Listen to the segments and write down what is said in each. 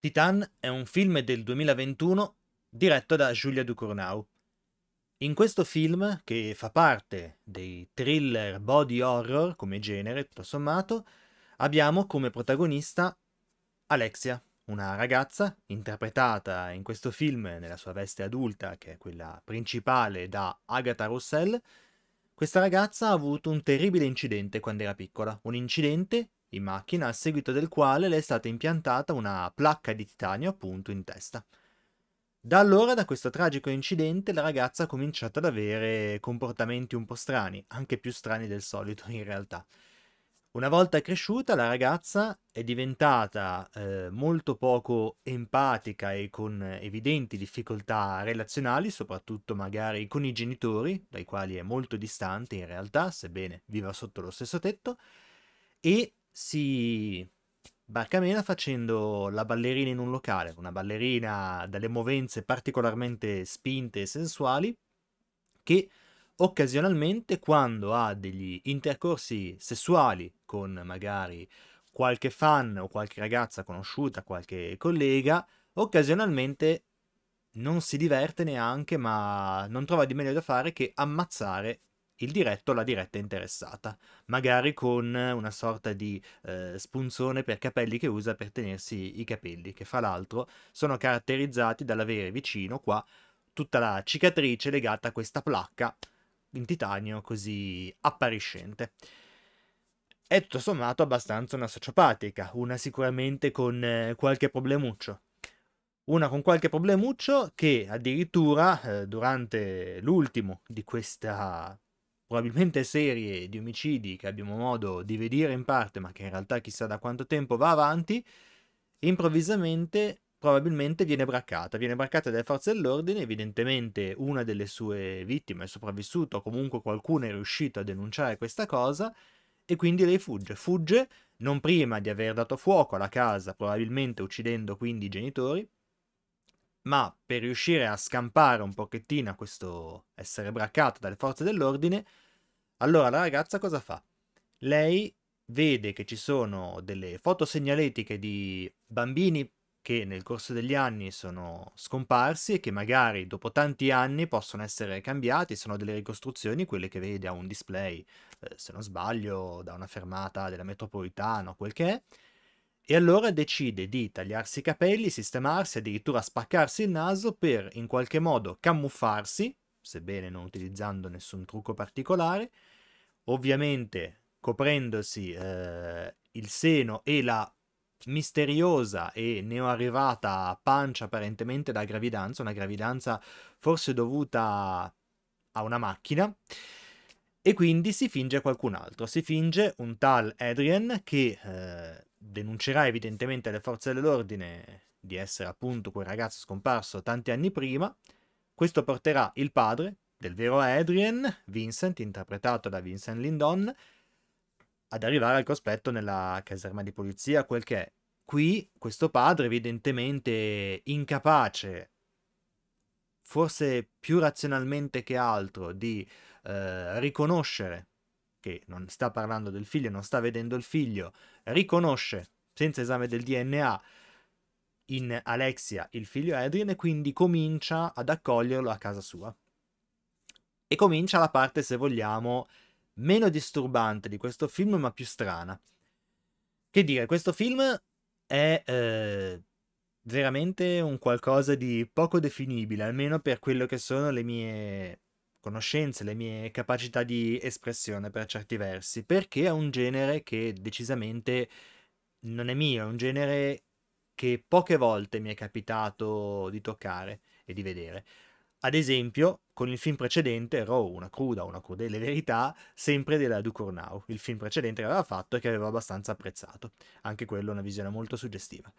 Titan è un film del 2021 diretto da Giulia Ducournau. In questo film, che fa parte dei thriller body horror come genere, tutto sommato, abbiamo come protagonista Alexia, una ragazza interpretata in questo film nella sua veste adulta, che è quella principale da Agatha Russell. Questa ragazza ha avuto un terribile incidente quando era piccola, un incidente in macchina, a seguito del quale le è stata impiantata una placca di titanio appunto in testa. Da allora, da questo tragico incidente, la ragazza ha cominciato ad avere comportamenti un po' strani, anche più strani del solito in realtà. Una volta cresciuta, la ragazza è diventata eh, molto poco empatica e con evidenti difficoltà relazionali, soprattutto magari con i genitori, dai quali è molto distante in realtà, sebbene viva sotto lo stesso tetto, e si barcamena facendo la ballerina in un locale, una ballerina dalle movenze particolarmente spinte e sensuali, che occasionalmente quando ha degli intercorsi sessuali con magari qualche fan o qualche ragazza conosciuta, qualche collega, occasionalmente non si diverte neanche, ma non trova di meglio da fare che ammazzare il diretto o la diretta interessata, magari con una sorta di eh, spunzone per capelli che usa per tenersi i capelli, che fra l'altro sono caratterizzati dall'avere vicino qua tutta la cicatrice legata a questa placca in titanio così appariscente. È tutto sommato abbastanza una sociopatica, una sicuramente con eh, qualche problemuccio, una con qualche problemuccio che addirittura eh, durante l'ultimo di questa probabilmente serie di omicidi che abbiamo modo di vedere in parte, ma che in realtà chissà da quanto tempo va avanti, improvvisamente probabilmente viene braccata, viene braccata dalle forze dell'ordine, evidentemente una delle sue vittime è sopravvissuta, o comunque qualcuno è riuscito a denunciare questa cosa, e quindi lei fugge, fugge non prima di aver dato fuoco alla casa, probabilmente uccidendo quindi i genitori, ma per riuscire a scampare un pochettino a questo essere braccato dalle forze dell'ordine, allora la ragazza cosa fa? Lei vede che ci sono delle foto segnaletiche di bambini che nel corso degli anni sono scomparsi e che magari dopo tanti anni possono essere cambiati, sono delle ricostruzioni, quelle che vede a un display, eh, se non sbaglio, da una fermata della metropolitana o quel che è, e allora decide di tagliarsi i capelli, sistemarsi, addirittura spaccarsi il naso per in qualche modo camuffarsi, sebbene non utilizzando nessun trucco particolare, ovviamente coprendosi eh, il seno e la misteriosa e neoarrivata pancia apparentemente da gravidanza, una gravidanza forse dovuta a una macchina. E quindi si finge qualcun altro, si finge un tal Adrian che eh, denuncerà evidentemente alle forze dell'ordine di essere appunto quel ragazzo scomparso tanti anni prima. Questo porterà il padre del vero Adrian, Vincent, interpretato da Vincent Lindon, ad arrivare al cospetto nella caserma di polizia, quel che è. Qui questo padre, evidentemente incapace, forse più razionalmente che altro, di eh, riconoscere che non sta parlando del figlio, non sta vedendo il figlio, riconosce senza esame del DNA in Alexia il figlio Adrian e quindi comincia ad accoglierlo a casa sua. E comincia la parte, se vogliamo, meno disturbante di questo film, ma più strana. Che dire, questo film è eh, veramente un qualcosa di poco definibile, almeno per quello che sono le mie conoscenze, le mie capacità di espressione per certi versi, perché è un genere che decisamente non è mio, è un genere che poche volte mi è capitato di toccare e di vedere. Ad esempio, con il film precedente, Raw, una cruda, una crudele verità, sempre della Ducournau, il film precedente che aveva fatto e che aveva abbastanza apprezzato. Anche quello una visione molto suggestiva.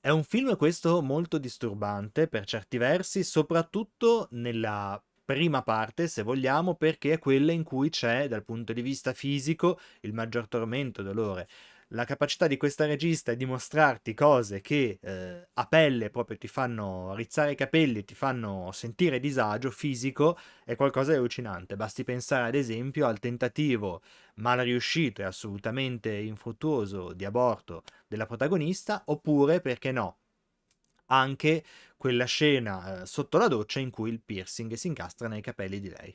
È un film questo molto disturbante per certi versi, soprattutto nella prima parte, se vogliamo, perché è quella in cui c'è, dal punto di vista fisico, il maggior tormento, e dolore. La capacità di questa regista è di mostrarti cose che eh, a pelle proprio ti fanno rizzare i capelli, ti fanno sentire disagio fisico, è qualcosa di allucinante. Basti pensare ad esempio al tentativo mal riuscito e assolutamente infruttuoso di aborto della protagonista, oppure, perché no, anche quella scena eh, sotto la doccia in cui il piercing si incastra nei capelli di lei.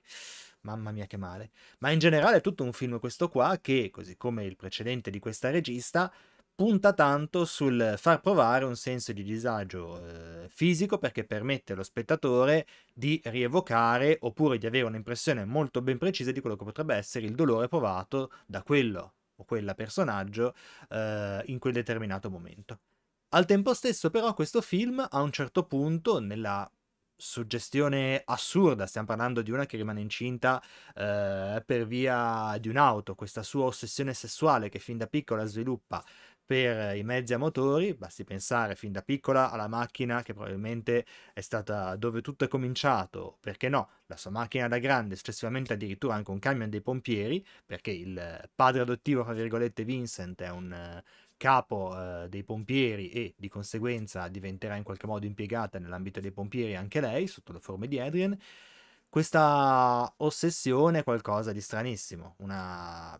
Mamma mia che male. Ma in generale è tutto un film questo qua che, così come il precedente di questa regista, punta tanto sul far provare un senso di disagio eh, fisico perché permette allo spettatore di rievocare oppure di avere un'impressione molto ben precisa di quello che potrebbe essere il dolore provato da quello o quella personaggio eh, in quel determinato momento. Al tempo stesso però questo film a un certo punto nella suggestione assurda, stiamo parlando di una che rimane incinta eh, per via di un'auto, questa sua ossessione sessuale che fin da piccola sviluppa per i mezzi a motori, basti pensare fin da piccola alla macchina che probabilmente è stata dove tutto è cominciato, perché no, la sua macchina da grande, successivamente addirittura anche un camion dei pompieri, perché il padre adottivo, tra virgolette, Vincent è un capo eh, dei pompieri e di conseguenza diventerà in qualche modo impiegata nell'ambito dei pompieri anche lei, sotto le forme di Adrian, questa ossessione è qualcosa di stranissimo, una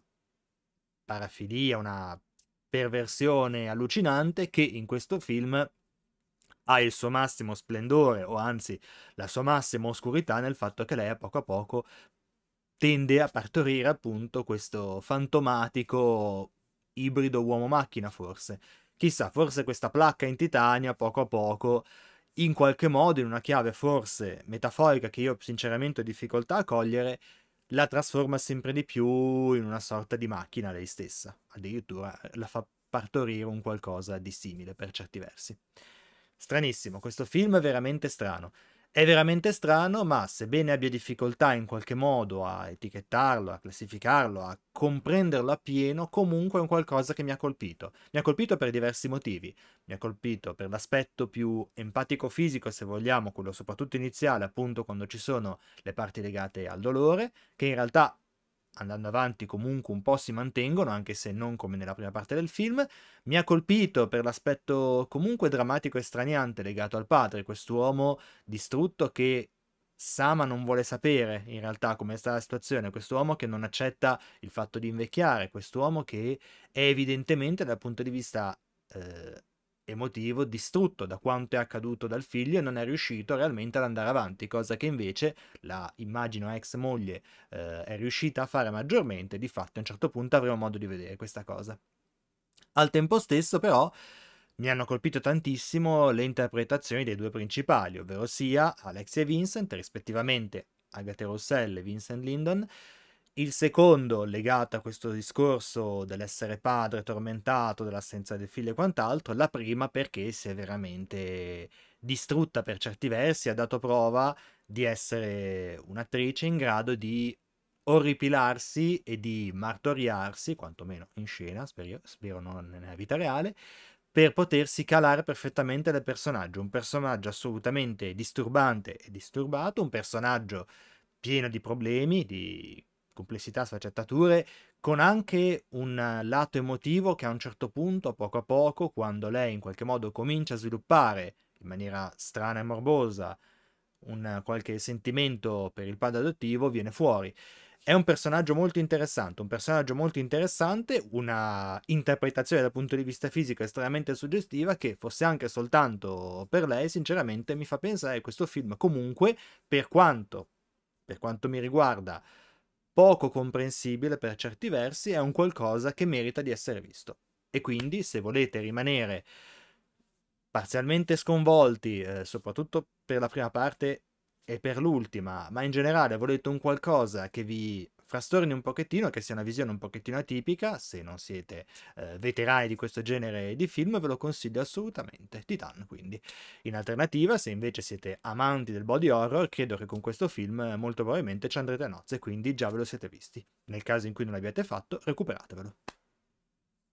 parafilia, una perversione allucinante che in questo film ha il suo massimo splendore, o anzi la sua massima oscurità nel fatto che lei a poco a poco tende a partorire appunto questo fantomatico ibrido uomo-macchina forse. Chissà, forse questa placca in Titania poco a poco, in qualche modo, in una chiave forse metaforica che io sinceramente ho difficoltà a cogliere, la trasforma sempre di più in una sorta di macchina lei stessa. Addirittura eh, la fa partorire un qualcosa di simile per certi versi. Stranissimo, questo film è veramente strano. È veramente strano, ma sebbene abbia difficoltà in qualche modo a etichettarlo, a classificarlo, a comprenderlo appieno, comunque è un qualcosa che mi ha colpito. Mi ha colpito per diversi motivi. Mi ha colpito per l'aspetto più empatico-fisico, se vogliamo, quello soprattutto iniziale, appunto quando ci sono le parti legate al dolore, che in realtà andando avanti comunque un po' si mantengono, anche se non come nella prima parte del film. Mi ha colpito per l'aspetto comunque drammatico e straniante legato al padre, quest'uomo distrutto che Sama non vuole sapere in realtà come sta la situazione, quest'uomo che non accetta il fatto di invecchiare, quest'uomo che è evidentemente dal punto di vista... Eh, emotivo, distrutto da quanto è accaduto dal figlio e non è riuscito realmente ad andare avanti, cosa che invece la immagino ex moglie eh, è riuscita a fare maggiormente, di fatto a un certo punto avremo modo di vedere questa cosa. Al tempo stesso però mi hanno colpito tantissimo le interpretazioni dei due principali, ovvero sia Alexia e Vincent, rispettivamente Agathe Rossell e Vincent Lindon, il secondo, legato a questo discorso dell'essere padre tormentato, dell'assenza del figlio e quant'altro, la prima perché si è veramente distrutta per certi versi, ha dato prova di essere un'attrice in grado di orripilarsi e di martoriarsi, quantomeno in scena, spero, spero non nella vita reale, per potersi calare perfettamente dal personaggio, un personaggio assolutamente disturbante e disturbato, un personaggio pieno di problemi, di complessità, sfaccettature, con anche un lato emotivo che a un certo punto, poco a poco, quando lei in qualche modo comincia a sviluppare in maniera strana e morbosa un qualche sentimento per il padre adottivo, viene fuori. È un personaggio molto interessante, un personaggio molto interessante, una interpretazione dal punto di vista fisico estremamente suggestiva che fosse anche soltanto per lei, sinceramente mi fa pensare che questo film comunque, per quanto, per quanto mi riguarda, poco comprensibile per certi versi, è un qualcosa che merita di essere visto. E quindi, se volete rimanere parzialmente sconvolti, eh, soprattutto per la prima parte e per l'ultima, ma in generale volete un qualcosa che vi frastorni un pochettino, che sia una visione un pochettino atipica, se non siete eh, veterani di questo genere di film ve lo consiglio assolutamente, Titan quindi. In alternativa, se invece siete amanti del body horror, credo che con questo film eh, molto probabilmente ci andrete a nozze, quindi già ve lo siete visti. Nel caso in cui non l'abbiate fatto, recuperatevelo.